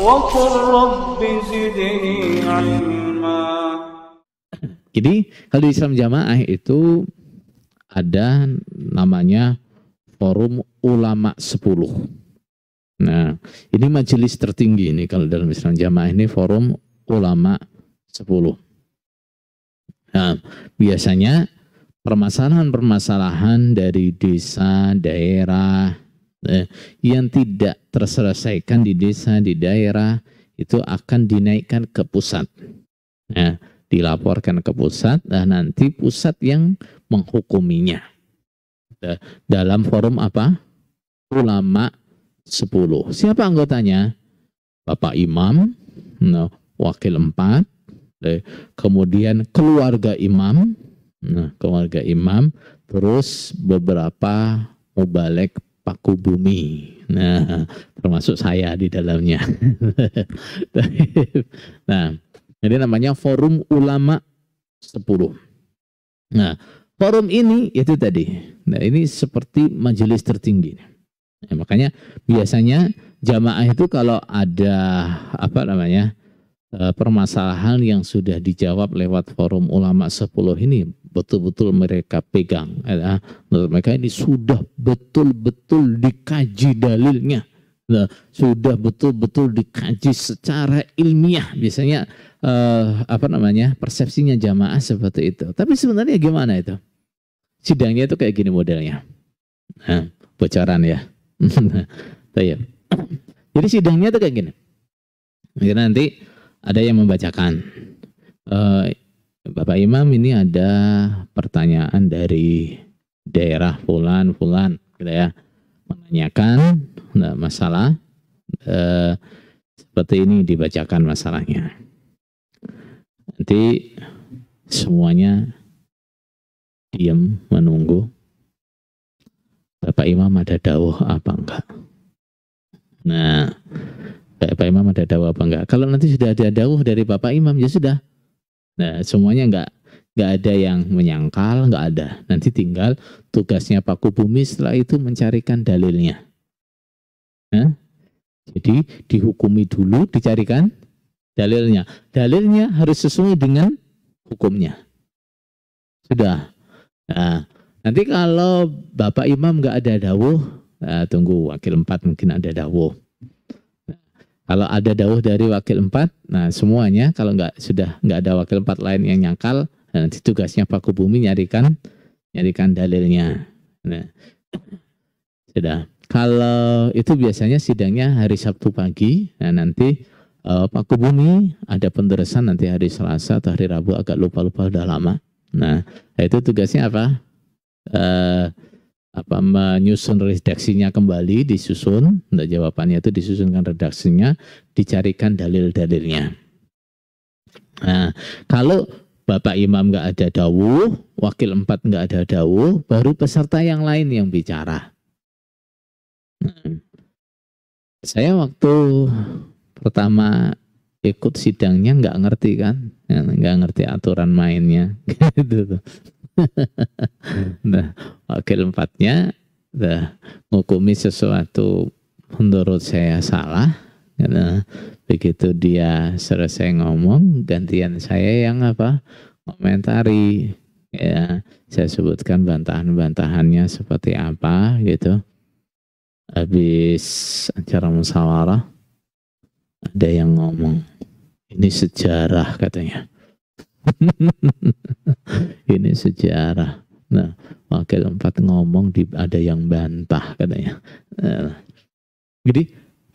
وقل jadi kalau di Islam jamaah itu ada namanya forum ulama 10. Nah, ini majelis tertinggi ini kalau dalam Islam jamaah ini forum ulama 10. Nah, biasanya permasalahan-permasalahan dari desa, daerah, Eh, yang tidak terselesaikan di desa, di daerah, itu akan dinaikkan ke pusat. Ya, dilaporkan ke pusat, dan nanti pusat yang menghukuminya. Eh, dalam forum apa? Ulama 10. Siapa anggotanya? Bapak Imam, no, wakil 4, eh, kemudian keluarga imam, nah, keluarga imam, terus beberapa mubalek paku bumi. Nah, termasuk saya di dalamnya. nah, jadi namanya Forum Ulama 10. Nah, forum ini itu tadi. Nah, ini seperti majelis tertinggi. Nah, makanya biasanya jamaah itu kalau ada apa namanya? Eh, permasalahan yang sudah dijawab lewat forum ulama 10 ini betul-betul mereka pegang. Eh, ah, menurut mereka ini sudah betul-betul dikaji dalilnya. Nah, sudah betul-betul dikaji secara ilmiah. Biasanya eh, apa namanya persepsinya jamaah seperti itu. Tapi sebenarnya gimana itu? Sidangnya itu kayak gini modelnya. Nah, bocoran ya. Jadi sidangnya itu kayak gini. Jadi nanti ada yang membacakan. Eh, Bapak Imam ini ada pertanyaan dari daerah Fulan Fulan, gitu ya, menanyakan nah, masalah eh, seperti ini dibacakan masalahnya. Nanti semuanya diam menunggu. Bapak Imam ada dawuh apa enggak? Nah, Bapak Pak Imam ada dawah apa enggak. Kalau nanti sudah ada dawah dari Bapak Imam ya sudah. Nah, semuanya enggak nggak ada yang menyangkal, enggak ada. Nanti tinggal tugasnya Pak Kubumi setelah itu mencarikan dalilnya. Nah, jadi dihukumi dulu, dicarikan dalilnya. Dalilnya harus sesuai dengan hukumnya. Sudah. Nah, nanti kalau Bapak Imam enggak ada dawuh, nah, tunggu wakil empat mungkin ada dawuh. Kalau ada dauh dari wakil empat, nah semuanya kalau nggak sudah nggak ada wakil empat lain yang nyangkal, nah nanti tugasnya Paku Bumi nyarikan nyarikan dalilnya. Nah, sudah. Kalau itu biasanya sidangnya hari Sabtu pagi, nah nanti uh, eh, Paku Bumi ada penderesan nanti hari Selasa atau hari Rabu agak lupa-lupa udah lama. Nah, itu tugasnya apa? Uh, apa menyusun redaksinya kembali disusun untuk nah, jawabannya itu disusunkan redaksinya dicarikan dalil-dalilnya nah kalau bapak imam nggak ada dawuh wakil empat nggak ada dawuh baru peserta yang lain yang bicara hmm. saya waktu pertama ikut sidangnya nggak ngerti kan ya, nggak ngerti aturan mainnya gitu nah, wakil empatnya nah, ngukumi sesuatu menurut saya salah. Karena begitu dia selesai ngomong, gantian saya yang apa? komentari. Ya, saya sebutkan bantahan-bantahannya seperti apa gitu. Habis acara musyawarah ada yang ngomong ini sejarah katanya ini sejarah. Nah, wakil empat ngomong di, ada yang bantah katanya. Nah, jadi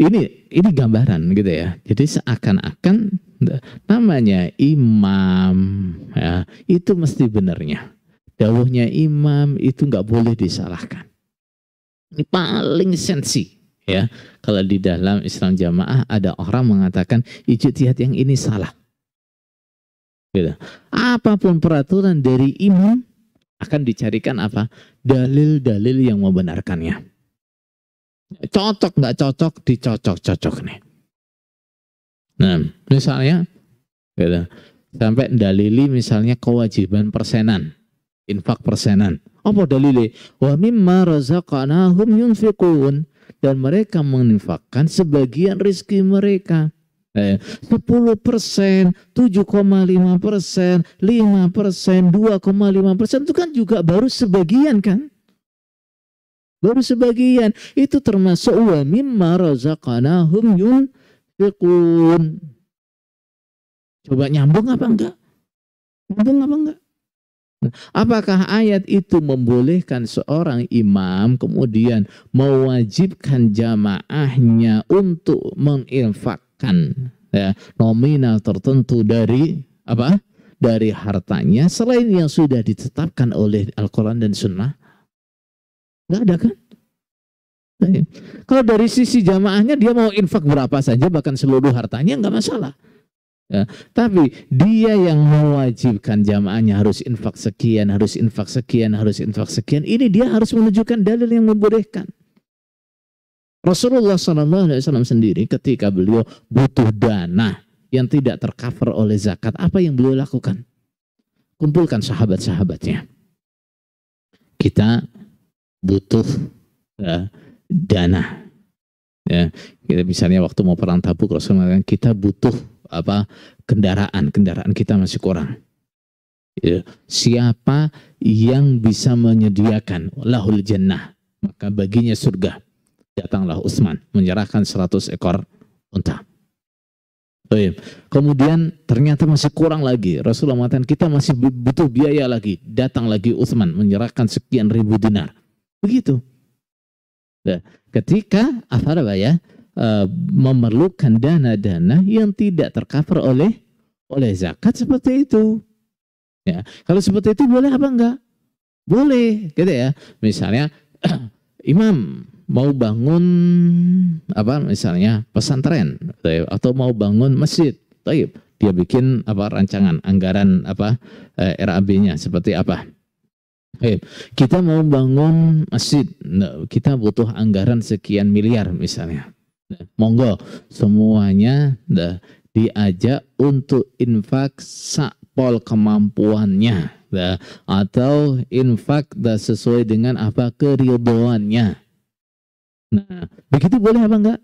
ini ini gambaran gitu ya. Jadi seakan-akan namanya imam ya, itu mesti benernya. Dawuhnya imam itu nggak boleh disalahkan. Ini paling sensi ya. Kalau di dalam Islam jamaah ada orang mengatakan ijtihad yang ini salah. Gitu. Apapun peraturan dari imam akan dicarikan apa? Dalil-dalil yang membenarkannya. Cocok nggak cocok, dicocok-cocok nih. Nah, misalnya, gitu, sampai dalili misalnya kewajiban persenan, infak persenan. Apa dalili? Wa mimma razaqnahum yunfiqun dan mereka menginfakkan sebagian rezeki mereka. 10 eh, persen, 7,5 persen, 5 persen, 2,5 persen itu kan juga baru sebagian kan? Baru sebagian. Itu termasuk wa mimma razaqanahum yunfiqun. Coba nyambung apa enggak? Nyambung apa enggak? Apakah ayat itu membolehkan seorang imam kemudian mewajibkan jamaahnya untuk menginfak memisahkan ya, nominal tertentu dari apa? dari hartanya selain yang sudah ditetapkan oleh Al-Qur'an dan Sunnah? nggak ada kan? Nah, kalau dari sisi jamaahnya dia mau infak berapa saja bahkan seluruh hartanya nggak masalah. Ya, tapi dia yang mewajibkan jamaahnya harus infak sekian, harus infak sekian, harus infak sekian. Ini dia harus menunjukkan dalil yang membolehkan. Rasulullah SAW sendiri ketika beliau butuh dana yang tidak tercover oleh zakat, apa yang beliau lakukan? Kumpulkan sahabat-sahabatnya. Kita butuh uh, dana. Ya, kita misalnya waktu mau perang tabuk Rasulullah SAW, kita butuh apa kendaraan kendaraan kita masih kurang ya, siapa yang bisa menyediakan lahul jannah maka baginya surga datanglah Utsman menyerahkan 100 ekor unta. Baik. Kemudian ternyata masih kurang lagi. Rasulullah mengatakan kita masih butuh biaya lagi. Datang lagi Utsman menyerahkan sekian ribu dinar. Begitu. Nah, ketika apa ya uh, memerlukan dana-dana yang tidak tercover oleh oleh zakat seperti itu. Ya, kalau seperti itu boleh apa enggak? Boleh, gitu ya. Misalnya Imam mau bangun apa misalnya pesantren eh, atau mau bangun masjid taib dia bikin apa rancangan anggaran apa eh, RAB-nya seperti apa eh, kita mau bangun masjid nah, kita butuh anggaran sekian miliar misalnya monggo semuanya dah, diajak untuk infak sakpol kemampuannya dah, atau infak dah, sesuai dengan apa keridoannya. Nah, begitu boleh apa enggak?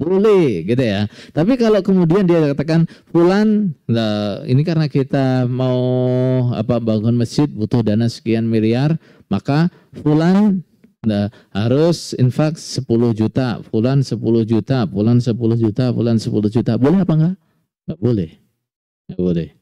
Boleh gitu ya. Tapi kalau kemudian dia katakan pulan nah, ini karena kita mau apa bangun masjid butuh dana sekian miliar, maka pulan Nah, harus infak 10 juta, bulan 10 juta, bulan 10 juta, bulan 10 juta. Boleh apa enggak? Enggak boleh. Enggak boleh.